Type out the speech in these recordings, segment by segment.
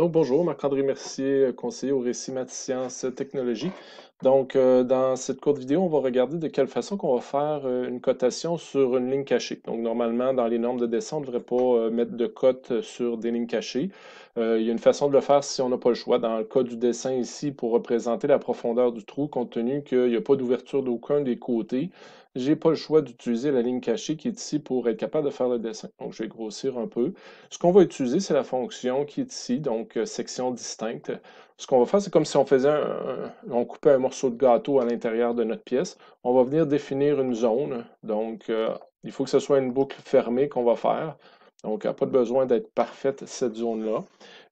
Donc, bonjour, Marc-André Mercier, euh, conseiller au Récit Maths Sciences Technologies. Donc, euh, dans cette courte vidéo, on va regarder de quelle façon qu'on va faire euh, une cotation sur une ligne cachée. Donc, normalement, dans les normes de dessin, on ne devrait pas euh, mettre de cote sur des lignes cachées. il y a une façon de le faire si on n'a pas le choix. Dans le cas du dessin ici, pour représenter la profondeur du trou, compte tenu qu'il n'y a pas d'ouverture d'aucun des côtés, je n'ai pas le choix d'utiliser la ligne cachée qui est ici pour être capable de faire le dessin. Donc, je vais grossir un peu. Ce qu'on va utiliser, c'est la fonction qui est ici, donc section distincte ce qu'on va faire, c'est comme si on faisait on coupait un morceau de gâteau à l'intérieur de notre pièce. On va venir définir une zone. Donc, euh, il faut que ce soit une boucle fermée qu'on va faire. Donc, pas besoin d'être parfaite cette zone-là.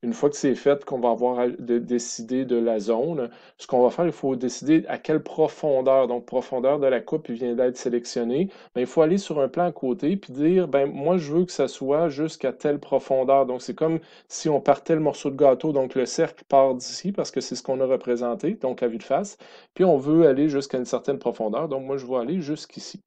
Une fois que c'est fait, qu'on va avoir décidé décider de la zone, ce qu'on va faire, il faut décider à quelle profondeur, donc profondeur de la coupe vient d'être sélectionnée. Ben, il faut aller sur un plan à côté puis dire, ben moi je veux que ça soit jusqu'à telle profondeur. Donc c'est comme si on partait le morceau de gâteau, donc le cercle part d'ici parce que c'est ce qu'on a représenté, donc la vue de face. Puis on veut aller jusqu'à une certaine profondeur. Donc moi je veux aller jusqu'ici.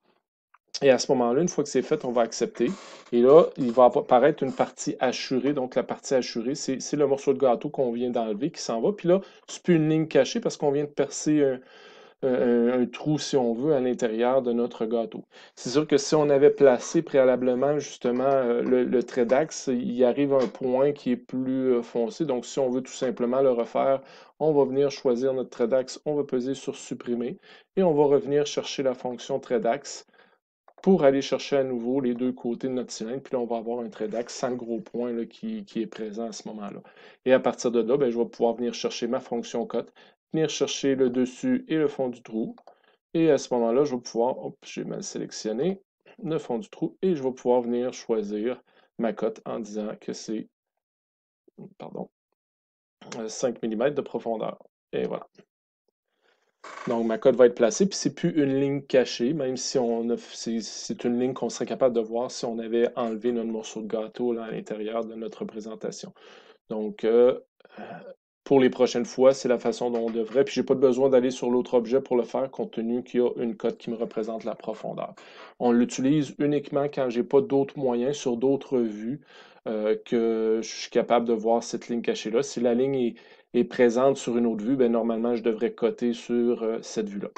Et à ce moment-là, une fois que c'est fait, on va accepter. Et là, il va apparaître une partie assurée. Donc, la partie assurée, c'est le morceau de gâteau qu'on vient d'enlever qui s'en va. Puis là, c'est plus une ligne cachée parce qu'on vient de percer euh, un, trou, si on veut, à l'intérieur de notre gâteau. C'est sûr que si on avait placé préalablement justement euh, le, le trait d'axe, il arrive un point qui est plus euh, foncé. Donc, si on veut tout simplement le refaire, on va venir choisir notre trait d'axe, on va peser sur supprimer et on va revenir chercher la fonction trait d'axe pour aller chercher à nouveau les deux côtés de notre cylindre. Puis là, on va avoir un trait d'axe sans gros point là, qui, est présent à ce moment-là. Et à partir de là, ben, je vais pouvoir venir chercher ma fonction cote, venir chercher le dessus et le fond du trou. Et à ce moment-là, je vais pouvoir, hop, j'ai mal sélectionné le fond du trou et je vais pouvoir venir choisir ma cote en disant que c'est, pardon, 5 euh, mm de profondeur. Et voilà. Donc, ma code va être placée, puis c'est plus une ligne cachée, même si on c'est une ligne qu'on serait capable de voir si on avait enlevé notre morceau de gâteau à l'intérieur de notre présentation. Donc, euh, euh, pour les prochaines fois, c'est la façon dont on devrait. Puis n'ai pas besoin d'aller sur l'autre objet pour le faire, compte tenu qu'il y a une cote qui me représente la profondeur. On l'utilise uniquement quand j'ai pas d'autres moyens sur d'autres vues euh, que je suis capable de voir cette ligne cachée-là. Si la ligne est, présente sur une autre vue, ben, normalement, je devrais coter sur euh, cette vue-là.